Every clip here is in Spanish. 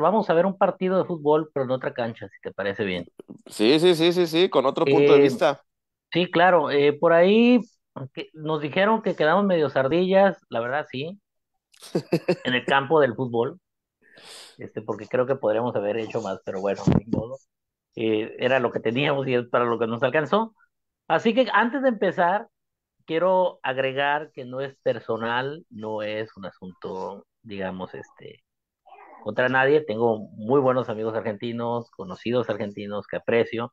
vamos a ver un partido de fútbol, pero en otra cancha, si te parece bien. Sí, sí, sí, sí, sí, con otro punto de eh, vista. Sí, claro, eh, por ahí nos dijeron que quedamos medio sardillas la verdad sí, en el campo del fútbol, este, porque creo que podríamos haber hecho más, pero bueno, eh, era lo que teníamos y es para lo que nos alcanzó. Así que antes de empezar, quiero agregar que no es personal, no es un asunto, digamos, este, contra nadie, tengo muy buenos amigos argentinos, conocidos argentinos que aprecio,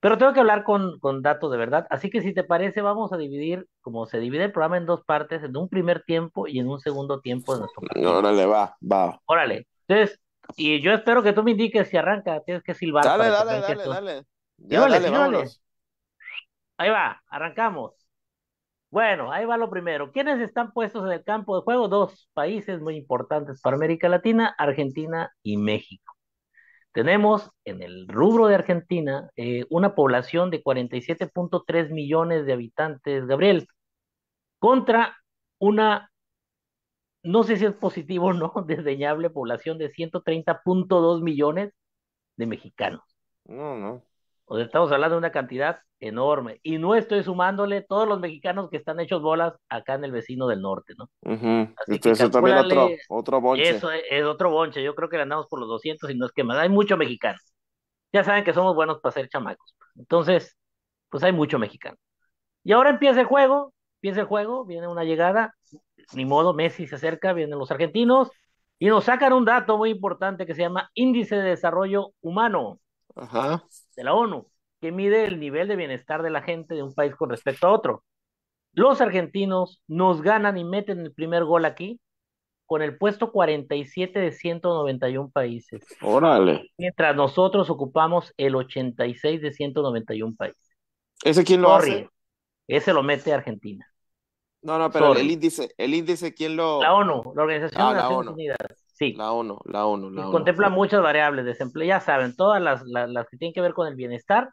pero tengo que hablar con, con datos de verdad, así que si te parece vamos a dividir, como se divide el programa en dos partes, en un primer tiempo y en un segundo tiempo de nuestro Órale, va, va. Órale, entonces, y yo espero que tú me indiques si arranca, tienes que silbar. Dale, dale, dale, dale, dale. Ya, Ahí va, arrancamos. Bueno, ahí va lo primero. ¿Quiénes están puestos en el campo de juego? Dos países muy importantes para América Latina, Argentina y México. Tenemos en el rubro de Argentina eh, una población de 47.3 millones de habitantes, Gabriel, contra una, no sé si es positivo o no, desdeñable población de 130.2 millones de mexicanos. No, no. O sea, estamos hablando de una cantidad enorme. Y no estoy sumándole todos los mexicanos que están hechos bolas acá en el vecino del norte, ¿no? eso también otro, otro bonche. Eso e, es, otro bonche. Yo creo que le andamos por los 200 y no es que más. Hay mucho mexicano. Ya saben que somos buenos para ser chamacos. Entonces, pues hay mucho mexicano. Y ahora empieza el juego. Empieza el juego. Viene una llegada. Ni modo, Messi se acerca. Vienen los argentinos. Y nos sacan un dato muy importante que se llama índice de desarrollo humano. Ajá de la ONU, que mide el nivel de bienestar de la gente de un país con respecto a otro. Los argentinos nos ganan y meten el primer gol aquí con el puesto 47 de 191 países. Órale. Mientras nosotros ocupamos el 86 de 191 países. ¿Ese quién lo hace? Ese lo mete Argentina. No, no, pero el índice, el índice, ¿quién lo...? La ONU, la Organización ah, de Naciones Unidas. Sí. La ONU, la ONU, la Contempla muchas variables, desempleo, ya saben, todas las, que tienen que ver con el bienestar.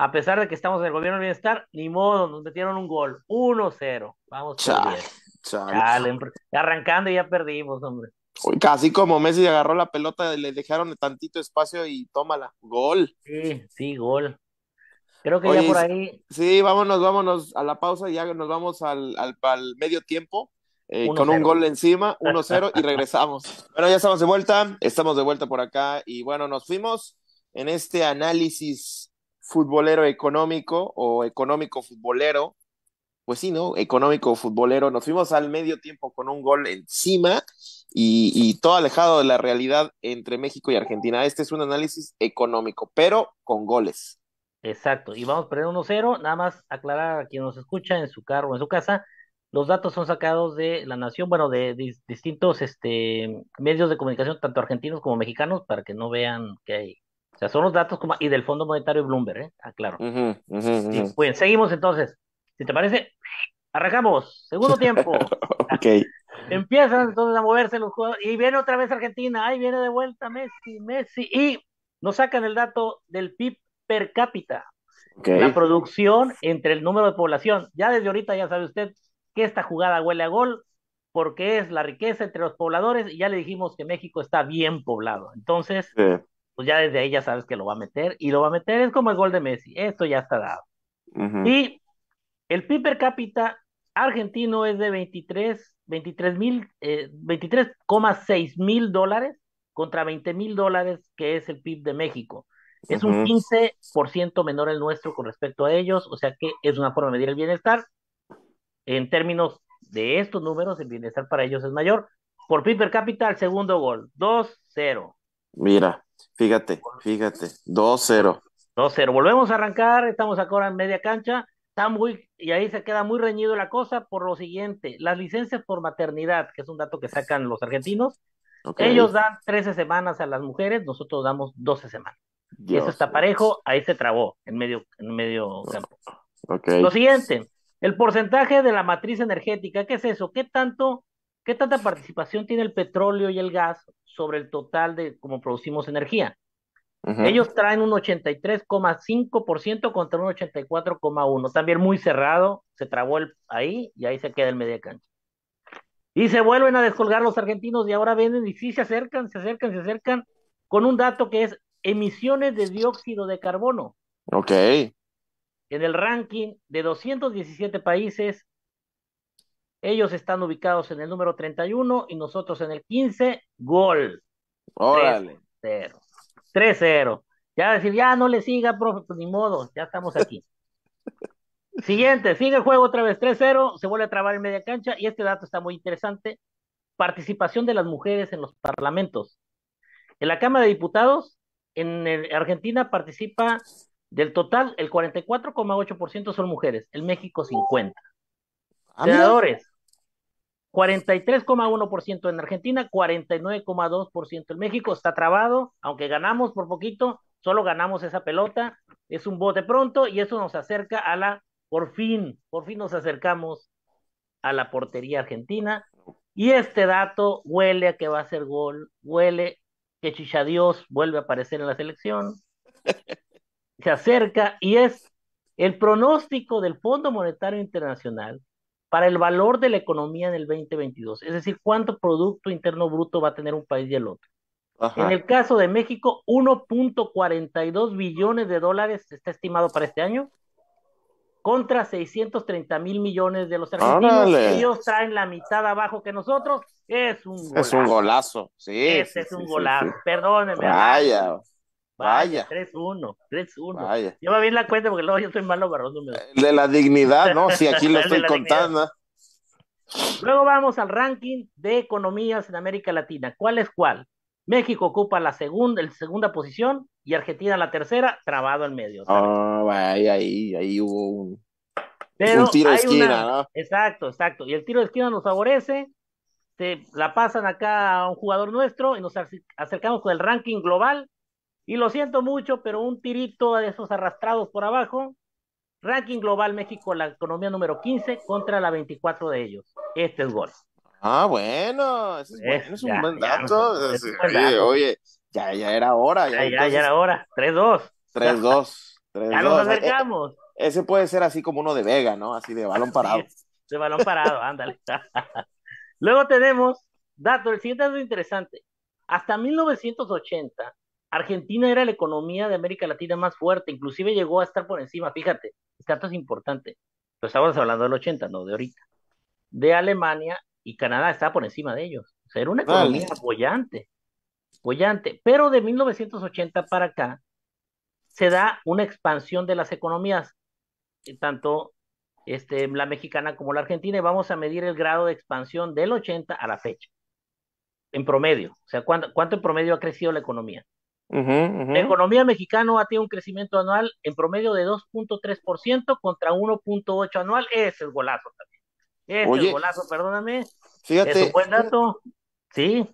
A pesar de que estamos en el gobierno del bienestar, ni modo, nos metieron un gol, 1-0. Vamos, chale, arrancando y ya perdimos, hombre. casi como Messi agarró la pelota, le dejaron tantito espacio y tómala, gol. Sí, sí, gol. Creo que ya por ahí. Sí, vámonos, vámonos a la pausa, y ya nos vamos al, al medio tiempo. Eh, con un gol encima, 1-0 y regresamos. bueno, ya estamos de vuelta, estamos de vuelta por acá y bueno, nos fuimos en este análisis futbolero económico o económico futbolero. Pues sí, ¿no? Económico futbolero. Nos fuimos al medio tiempo con un gol encima y, y todo alejado de la realidad entre México y Argentina. Este es un análisis económico, pero con goles. Exacto. Y vamos a perder 1-0. Nada más aclarar a quien nos escucha en su carro o en su casa los datos son sacados de la nación, bueno, de, distintos este, medios de comunicación, tanto argentinos como mexicanos, para que no vean que hay. O sea, son los datos como, y del Fondo Monetario Bloomberg, ¿eh? Ah, claro. Pues, seguimos entonces. Si te parece, arrancamos. Segundo tiempo. ok. Empiezan entonces a moverse los jugadores. Y viene otra vez Argentina. Ahí viene de vuelta Messi, Messi. Y nos sacan el dato del PIB per cápita. La producción entre el número de población. Ya desde ahorita ya sabe usted que esta jugada huele a gol porque es la riqueza entre los pobladores y ya le dijimos que México está bien poblado. Entonces, pues ya desde ahí ya sabes que lo va a meter y lo va a meter. Es como el gol de Messi. Esto ya está dado. Y el PIB per cápita argentino es de 23, 23 mil, eh, 23,6 mil dólares contra 20 mil dólares que es el PIB de México. Es un 15% menor el nuestro con respecto a ellos, o sea que es una forma de medir el bienestar en términos de estos números, el bienestar para ellos es mayor. Por PIB per cápita, segundo gol, 2-0. Mira, fíjate, fíjate, 2-0. 2-0. Volvemos a arrancar, estamos ahora en media cancha, está y ahí se queda muy reñido la cosa por lo siguiente, las licencias por maternidad, que es un dato que sacan los argentinos, ellos dan 13 semanas a las mujeres, nosotros damos 12 semanas. y Eso está parejo, ahí se trabó en medio, en medio campo. Lo siguiente, el porcentaje de la matriz energética, ¿qué es eso? ¿Qué tanto, qué tanta participación tiene el petróleo y el gas sobre el total de cómo producimos energía? Ellos traen un 83,5% contra un 84,1%. También muy cerrado, se trabó el, ahí y ahí se queda el media cancha. Y se vuelven a descolgar los argentinos y ahora vienen y sí se acercan, se acercan, se acercan con un dato que es emisiones de dióxido de carbono. Ok en el ranking de 217 países, ellos están ubicados en el número 31 y nosotros en el 15, gol. Órale. 3-0. Ya decir, ya no le siga, profe, pues ni modo, ya estamos aquí. Siguiente, sigue el juego otra vez, 3-0, se vuelve a trabar en media cancha y este dato está muy interesante. Participación de las mujeres en los parlamentos. En la Cámara de Diputados, en Argentina participa del total, el 44,8% son mujeres, el México 50. Ah, Senadores, 43,1% en Argentina, 49,2% en México. Está trabado, aunque ganamos por poquito, solo ganamos esa pelota. Es un bote pronto y eso nos acerca a la, por fin, por fin nos acercamos a la portería argentina. Y este dato huele a que va a ser gol, huele que Dios vuelve a aparecer en la selección se acerca y es el pronóstico del Fondo Monetario Internacional para el valor de la economía en el 2022, es decir, cuánto producto interno bruto va a tener un país y el otro. En el caso de México, 1.42 billones de dólares está estimado para este año, contra 630 mil millones de los argentinos. ¡Órale! Ellos traen la mitad abajo que nosotros. Es un golazo. Es un golazo, este sí. es un golazo, perdónenme. Vaya. Vaya. 3-1, 3-1. yo a bien la cuenta porque luego yo estoy malo Barroso. De la dignidad, ¿no? Si aquí lo estoy contando. Luego vamos al ranking de economías en América Latina. ¿Cuál es cuál? México ocupa la segunda, la segunda posición y Argentina la tercera, trabado en medio. Ah, vaya, ahí, ahí, hubo un, un tiro de esquina, ¿no? Exacto, exacto. Y el tiro de esquina nos favorece. Se la pasan acá a un jugador nuestro y nos acercamos con el ranking global y lo siento mucho, pero un tirito de esos arrastrados por abajo. Ranking global México, la economía número 15 contra la 24 de ellos. Este es gol. Ah, bueno, es, es un buen dato. Oye, ya, ya era hora. Ya, ya, era hora. 3-2. 3-2. ya nos acercamos. E, ese puede ser así como uno de Vega, ¿no? Así de balón parado. de balón parado, ándale. Luego tenemos dato, el siguiente dato interesante. Hasta 1980, Argentina era la economía de América Latina más fuerte, inclusive llegó a estar por encima, fíjate, esto es importante, pero pues estamos hablando del 80, no de ahorita, de Alemania y Canadá estaba por encima de ellos, o sea, era una economía boyante, bollante, pero de 1980 para acá se da una expansión de las economías, eh, tanto este, la mexicana como la argentina, y vamos a medir el grado de expansión del 80 a la fecha, en promedio, o sea, cuánto en promedio ha crecido la economía. La economía mexicana ha tenido un crecimiento anual en promedio de 2.3% contra 1.8 anual. Ese es golazo también. Ese el golazo, perdóname. Fíjate. Es buen dato. Sí.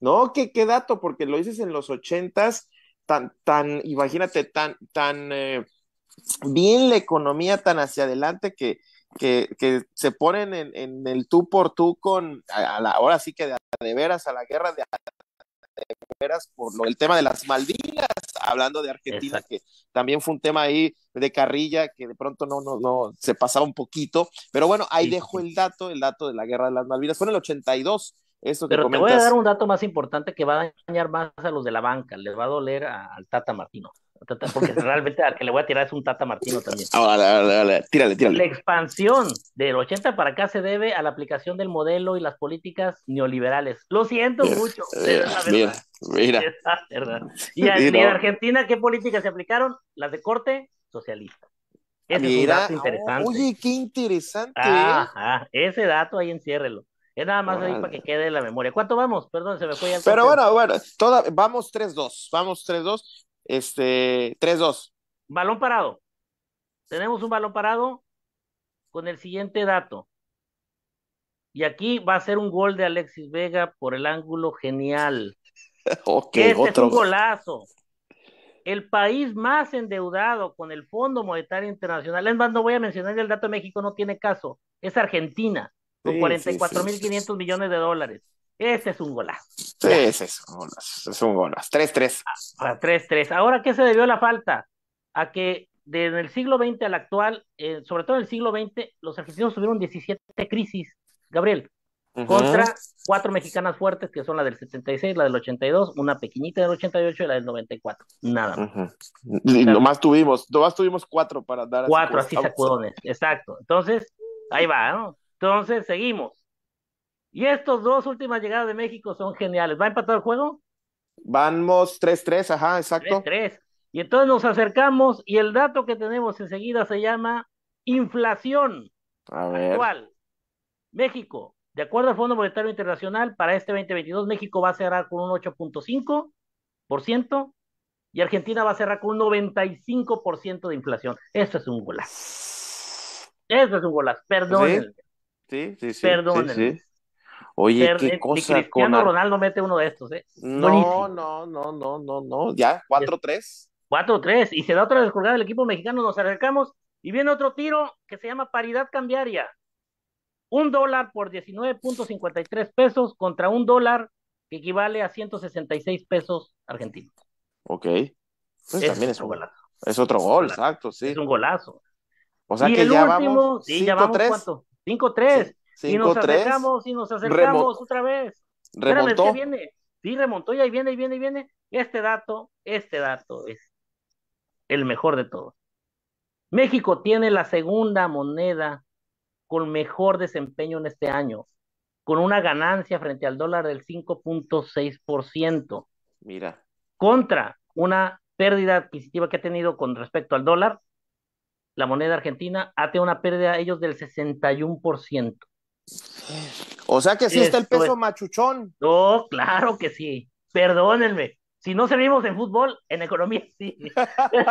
No, ¿qué, qué dato, porque lo dices en los ochentas, tan, tan, imagínate, tan, tan eh, bien la economía tan hacia adelante que, que, se ponen en, el tú por tú con, la, ahora sí que de, de veras a la guerra de por lo, el tema de las Malvinas, hablando de Argentina, que también fue un tema ahí de carrilla que de pronto no, no, no se pasaba un poquito. Pero bueno, ahí dejo el dato, el dato de la guerra de las Malvinas. Fue en el 82. eso que Pero te voy a dar un dato más importante que va a dañar más a los de la banca, les va a doler al Tata Martino. Porque realmente al que le voy a tirar es un Tata Martino también. Ah, tírale, tírale. La expansión del 80 para acá se debe a la aplicación del modelo y las políticas neoliberales. Lo siento mucho. Mira, mira, Y en Argentina, ¿qué políticas se aplicaron? Las de corte socialista. Ese es un dato interesante. Oye, qué interesante. ¿eh? Ajá, ese dato ahí enciérrelo. Es nada más ahí para que quede en la memoria. ¿Cuánto vamos? Perdón, se me fue ya Pero bueno, bueno, vamos 3-2, vamos 3-2. Este, 3-2. Balón parado. Tenemos un balón parado con el siguiente dato. Y aquí va a ser un gol de Alexis Vega por el ángulo genial. ok, este otro. un golazo. El país más endeudado con el Fondo Monetario Internacional, es más, no voy a mencionar el dato de México, no tiene caso, es Argentina, con y 44.500 mil quinientos millones de dólares. Ese es un golazo. Sí, ese es un golazo. Es un golazo. 3-3. 3-3. Ah, Ahora, ¿qué se debió la falta? A que desde el siglo XX al actual, eh, sobre todo en el siglo XX, los argentinos tuvieron 17 crisis, Gabriel, contra cuatro mexicanas fuertes, que son la del 76, la del 82, una pequeñita del 88 y la del 94. Nada más. Y nomás tuvimos, nomás tuvimos cuatro para dar. Cuatro, así sacudones, exacto. Entonces, ahí va, ¿no? Entonces, seguimos. Y estos dos últimas llegadas de México son geniales. ¿Va a empatar el juego? Vamos 3-3, ajá, exacto. 3-3. Y entonces nos acercamos y el dato que tenemos enseguida se llama inflación a ver. actual. México, de acuerdo al Fondo Monetario Internacional, para este 2022 México va a cerrar con un 8.5% y Argentina va a cerrar con un 95% de inflación. Eso es un golazo. Eso es un golazo. Perdónenme. Sí, sí, sí. sí, Perdónenme. sí. Oye, qué eh, cosa. Cristiano con... Ronaldo mete uno de estos, ¿eh? No, no, no, no, no, no. Ya, 4-3. 4-3. Y se da otra descolgada del equipo mexicano. Nos acercamos y viene otro tiro que se llama paridad cambiaria. Un dólar por 19.53 pesos contra un dólar que equivale a 166 pesos argentinos. Ok. Pues es también es golazo. Es otro gol, exacto, sí. Es un golazo. O sea que ya vamos. Sí, ya vamos. ¿Cuánto? 5-3. Y nos acercamos y nos acercamos otra vez. Remontó. viene? Sí, remontó y ahí viene, y viene, y viene. Este dato, este dato es el mejor de todos. México tiene la segunda moneda con mejor desempeño en este año, con una ganancia frente al dólar del 5.6%. Mira. Contra una pérdida adquisitiva que ha tenido con respecto al dólar, la moneda argentina ha una pérdida ellos del 61%. O sea que sí está el peso machuchón. No, claro que sí. Perdónenme. Si no servimos en fútbol, en economía sí.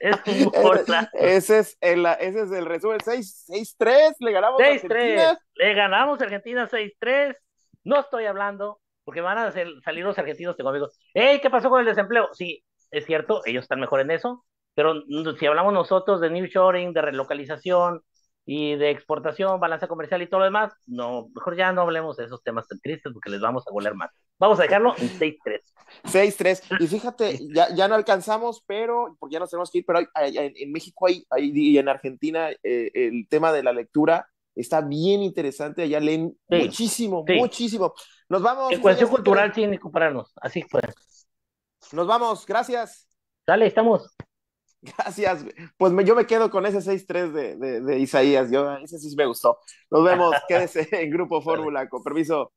Es un ese, es el, ese es el resumen. 6-3, le ganamos 6 -3. Le ganamos a Argentina 6-3. No estoy hablando, porque van a salir los argentinos tengo amigos, hey qué pasó con el desempleo! Sí, es cierto, ellos están mejor en eso, pero si hablamos nosotros de new de relocalización, y de exportación, balanza comercial y todo lo demás, no, mejor ya no hablemos de esos temas tan tristes porque les vamos a volar más. Vamos a dejarlo en 6-3. 6-3. Y fíjate, ya, ya, no alcanzamos, pero, porque ya nos tenemos que ir, pero en, México hay, y en Argentina eh, el tema de la lectura está bien interesante, allá leen muchísimo, muchísimo. Nos vamos. En cuestión cultural tiene que compararnos, así pues. Nos vamos, gracias. Dale, estamos. Gracias, Pues yo me quedo con ese 6-3 de, Isaías. Yo, ese sí me gustó. Nos vemos. Quédese en Grupo Fórmula. Con permiso.